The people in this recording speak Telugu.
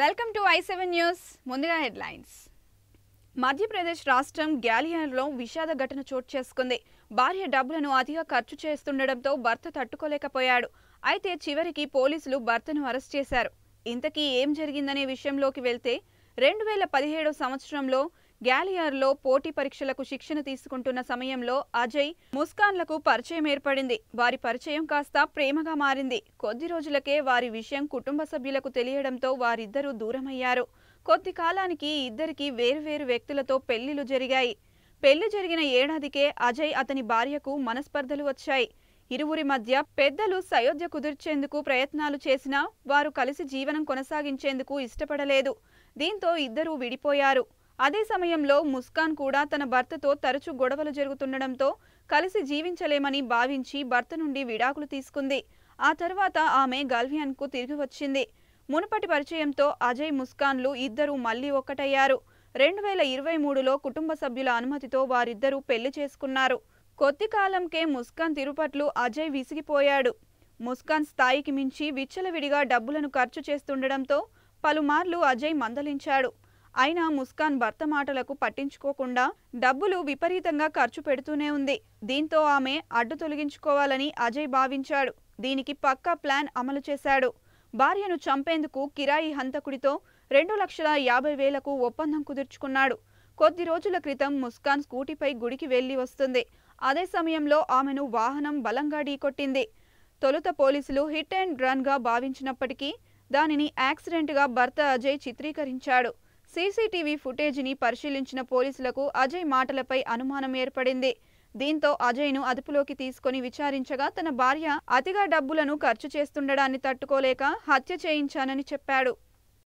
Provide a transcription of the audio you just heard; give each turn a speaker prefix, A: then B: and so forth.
A: welcome to I seven news ముందుగా హెడ్లైన్స్ మధ్యప్రదేశ్ రాష్ట్రం గ్యాలియర్లో విషాద ఘటన చోటు చేసుకుంది భార్య డబ్బులను అతిగా ఖర్చు చేస్తుండటంతో భర్త తట్టుకోలేకపోయాడు అయితే చివరికి పోలీసులు భర్తను అరెస్ట్ చేశారు ఇంతకీ ఏం జరిగిందనే విషయంలోకి వెళ్తే రెండు వేల పదిహేడో సంవత్సరంలో గ్యాలియార్లో పోటీ పరీక్షలకు శిక్షణ తీసుకుంటున్న సమయంలో అజయ్ ముస్కాన్లకు పరిచయం ఏర్పడింది వారి పరిచయం కాస్త ప్రేమగా మారింది కొద్ది రోజులకే వారి విషయం కుటుంబ సభ్యులకు తెలియడంతో వారిద్దరూ దూరమయ్యారు కొద్ది కాలానికి ఇద్దరికి వేరువేరు వ్యక్తులతో పెళ్లిలు జరిగాయి పెళ్లి జరిగిన ఏడాదికే అజయ్ అతని భార్యకు మనస్పర్ధలు వచ్చాయి ఇరువురి మధ్య పెద్దలు సయోధ్య కుదిర్చేందుకు ప్రయత్నాలు చేసినా వారు కలిసి జీవనం కొనసాగించేందుకు ఇష్టపడలేదు దీంతో ఇద్దరూ విడిపోయారు అదే సమయంలో ముస్కాన్ కూడా తన భర్తతో తరచూ గొడవలు జరుగుతుండడంతో కలిసి జీవించలేమని భావించి భర్త నుండి విడాకులు తీసుకుంది ఆ తర్వాత ఆమె గల్వియన్కు తిరిగి వచ్చింది మునుపటి పరిచయంతో అజయ్ ముస్కాన్లు ఇద్దరూ మళ్లీ ఒక్కటయ్యారు రెండు వేల ఇరవై మూడులో కుటుంబ సభ్యుల అనుమతితో వారిద్దరూ పెళ్లి చేసుకున్నారు కొద్ది కాలంకే ముస్కాన్ తిరుపట్లు అజయ్ విసిగిపోయాడు ముస్కాన్ స్థాయికి మించి విచ్చలవిడిగా డబ్బులను ఖర్చు చేస్తుండడంతో పలుమార్లు అజయ్ మందలించాడు అయినా ముస్కాన్ భర్త మాటలకు పట్టించుకోకుండా డబ్బులు విపరీతంగా ఖర్చు పెడుతూనే ఉంది దీంతో ఆమె అడ్డు తొలగించుకోవాలని అజయ్ భావించాడు దీనికి పక్కా ప్లాన్ అమలు చేశాడు భార్యను చంపేందుకు కిరాయి హంతకుడితో రెండు లక్షల యాభై వేలకు ఒప్పందం కుదుర్చుకున్నాడు కొద్ది రోజుల క్రితం ముస్కాన్ స్కూటీపై గుడికి వెళ్లి వస్తుంది అదే సమయంలో ఆమెను వాహనం బలంగా ఢీకొట్టింది తొలుత పోలీసులు హిట్ అండ్ రన్గా భావించినప్పటికీ దానిని యాక్సిడెంట్గా భర్త అజయ్ చిత్రీకరించాడు సీసీటీవీ ఫుటేజీని పరిశీలించిన పోలీసులకు అజయ్ మాటలపై అనుమానం ఏర్పడింది దీంతో అజయ్ను అదుపులోకి తీసుకుని విచారించగా తన భార్య అతిగా డబ్బులను ఖర్చు చేస్తుండడాన్ని తట్టుకోలేక హత్య చేయించానని చెప్పాడు